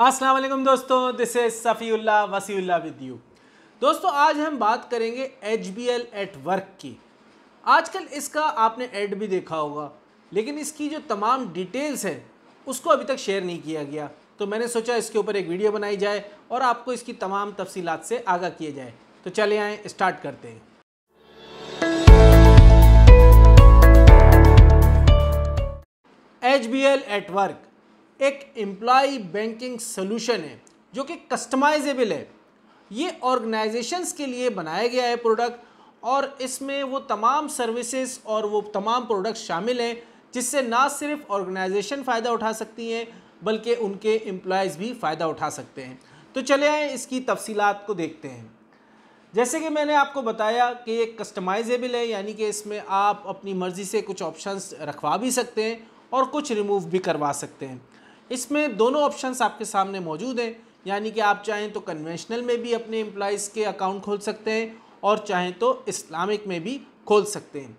अस्सलाम वालेकुम दोस्तों this is Safiulla Wasiulla with you दोस्तों आज हम बात करेंगे H B L at work की आजकल इसका आपने एड भी देखा होगा लेकिन इसकी जो तमाम डिटेल्स हैं उसको अभी तक शेयर नहीं किया गया तो मैंने सोचा इसके ऊपर एक वीडियो बनाई जाए और आपको इसकी तमाम तफसीलात से आगाह किया जाए तो चले आएँ स्टार्ट करते हैं H B L at work एक एम्प्लॉ बैंकिंग सोल्यूशन है जो कि कस्टमाइजेबल है ये ऑर्गेनाइजेशंस के लिए बनाया गया है प्रोडक्ट और इसमें वो तमाम सर्विसेज और वो तमाम प्रोडक्ट शामिल हैं जिससे ना सिर्फ ऑर्गेनाइजेशन फ़ायदा उठा सकती हैं बल्कि उनके एम्प्लॉयज़ भी फ़ायदा उठा सकते हैं तो चले आए इसकी तफसीलात को देखते हैं जैसे कि मैंने आपको बताया कि ये कस्टमाइजेबल है यानी कि इसमें आप अपनी मर्ज़ी से कुछ ऑप्शंस रखवा भी सकते हैं और कुछ रिमूव भी करवा सकते हैं इसमें दोनों ऑप्शंस आपके सामने मौजूद हैं यानी कि आप चाहें तो कन्वेंशनल में भी अपने एम्प्लॉयज़ के अकाउंट खोल सकते हैं और चाहें तो इस्लामिक में भी खोल सकते हैं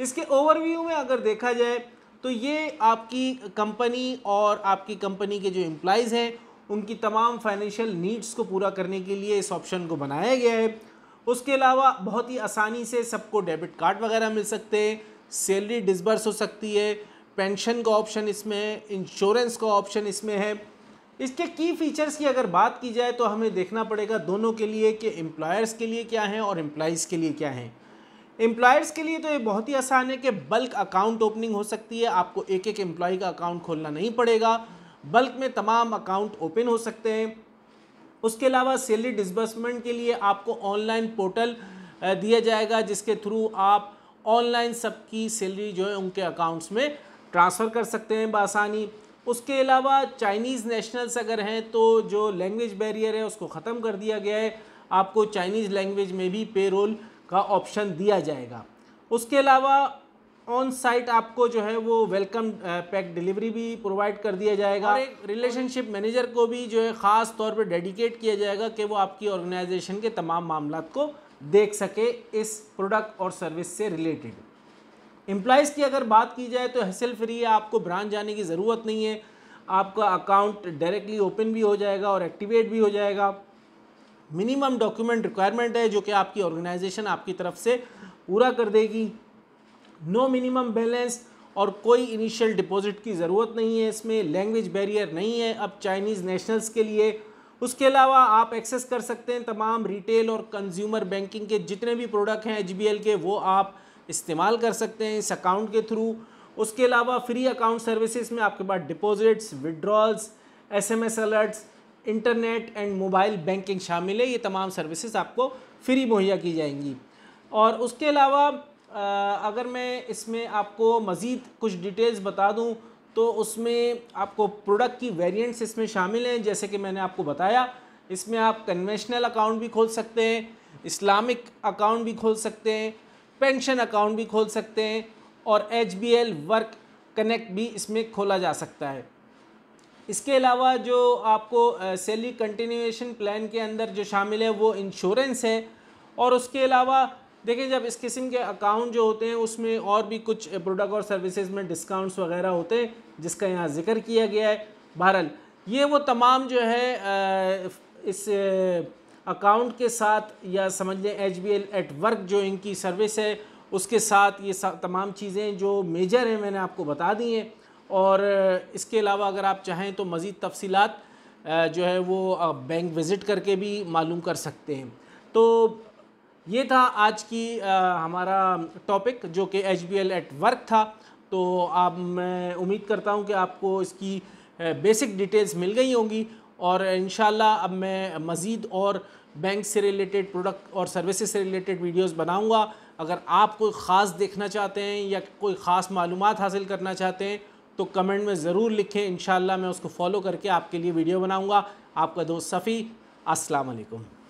इसके ओवरव्यू में अगर देखा जाए तो ये आपकी कंपनी और आपकी कंपनी के जो एम्प्लॉयज़ हैं उनकी तमाम फाइनेंशियल नीड्स को पूरा करने के लिए इस ऑप्शन को बनाया गया है उसके अलावा बहुत ही आसानी से सबको डेबिट कार्ड वगैरह मिल सकते हैं सैलरी डिसबर्स हो सकती है पेंशन का ऑप्शन इसमें है इंश्योरेंस का ऑप्शन इसमें है इसके की फीचर्स की अगर बात की जाए तो हमें देखना पड़ेगा दोनों के लिए कि एम्प्लॉयर्स के लिए क्या हैं और एम्प्लॉयज़ के लिए क्या हैं एम्प्लॉयर्स के लिए तो ये बहुत ही आसान है कि बल्क अकाउंट ओपनिंग हो सकती है आपको एक एक एम्प्लॉय का अकाउंट खोलना नहीं पड़ेगा बल्क में तमाम अकाउंट ओपन हो सकते हैं उसके अलावा सैलरी डिसबर्समेंट के लिए आपको ऑनलाइन पोर्टल दिया जाएगा जिसके थ्रू आप ऑनलाइन सबकी सैलरी जो है उनके अकाउंट्स में ट्रांसफ़र कर सकते हैं बसानी उसके अलावा चाइनीज़ नेशनल्स अगर हैं तो जो लैंग्वेज बैरियर है उसको ख़त्म कर दिया गया है आपको चाइनीज़ लैंग्वेज में भी पेरोल का ऑप्शन दिया जाएगा उसके अलावा ऑन साइट आपको जो है वो वेलकम पैक डिलीवरी भी प्रोवाइड कर दिया जाएगा और एक रिलेशनशिप मैनेजर को भी जो है ख़ास तौर पे डेडिकेट किया जाएगा कि वो आपकी ऑर्गेनाइजेशन के तमाम मामला को देख सके इस प्रोडक्ट और सर्विस से रिलेटेड एम्प्लाइज़ की अगर बात की जाए तो हैसल फ्री है आपको ब्रांच जाने की ज़रूरत नहीं है आपका अकाउंट डायरेक्टली ओपन भी हो जाएगा और एक्टिवेट भी हो जाएगा मिनिमम डॉक्यूमेंट रिक्वायरमेंट है जो कि आपकी ऑर्गेनाइजेशन आपकी तरफ से पूरा कर देगी नो मिनिमम बैलेंस और कोई इनिशियल डिपॉजिट की ज़रूरत नहीं है इसमें लैंग्वेज बैरियर नहीं है अब चाइनीज़ नेशनल्स के लिए उसके अलावा आप एक्सेस कर सकते हैं तमाम रिटेल और कंज्यूमर बैंकिंग के जितने भी प्रोडक्ट हैं एच के वो आप इस्तेमाल कर सकते हैं इस अकाउंट के थ्रू उसके अलावा फ्री अकाउंट सर्विसेज में आपके पास deposits withdrawals SMS alerts internet and mobile banking शामिल है ये तमाम सर्विसेज आपको फ्री मुहैया की जाएंगी और उसके अलावा अगर मैं इसमें आपको मज़ीद कुछ डिटेल्स बता दूँ तो उसमें आपको प्रोडक्ट की वेरियंट्स इसमें शामिल हैं जैसे कि मैंने आपको बताया इसमें आप कन्वेंशनल अकाउंट भी खोल सकते हैं इस्लामिक अकाउंट भी खोल सकते हैं पेंशन अकाउंट भी खोल सकते हैं और एच वर्क कनेक्ट भी इसमें खोला जा सकता है इसके अलावा जो आपको सेली कंटिन्यूएशन प्लान के अंदर जो शामिल है वो इंश्योरेंस है और उसके अलावा देखें जब इस किस्म के अकाउंट जो होते हैं उसमें और भी कुछ प्रोडक्ट और सर्विसेज में डिस्काउंट्स वगैरह होते हैं जिसका यहाँ जिक्र किया गया है बहरहाल ये वो तमाम जो है इस अकाउंट के साथ या समझ लें H B L at work जो इनकी सर्विस है उसके साथ ये तमाम चीज़ें जो मेजर हैं मैंने आपको बता दी हैं और इसके अलावा अगर आप चाहें तो मज़ीद तफसीलात जो है वो बैंक विज़िट करके भी मालूम कर सकते हैं तो ये था आज की हमारा टॉपिक जो कि H B L at work था तो आप मैं उम्मीद करता हूँ कि आपको इसकी बेसिक डिटेल्स मिल गई होंगी और इन अब मैं मज़ीद और बैंक से रिलेटेड प्रोडक्ट और सर्विसेज से रिलेटेड वीडियोस बनाऊंगा अगर आप कोई ख़ास देखना चाहते हैं या कोई ख़ास मालूम हासिल करना चाहते हैं तो कमेंट में ज़रूर लिखें इन मैं उसको फॉलो करके आपके लिए वीडियो बनाऊँगा आपका दोस्त सफ़ी असलकम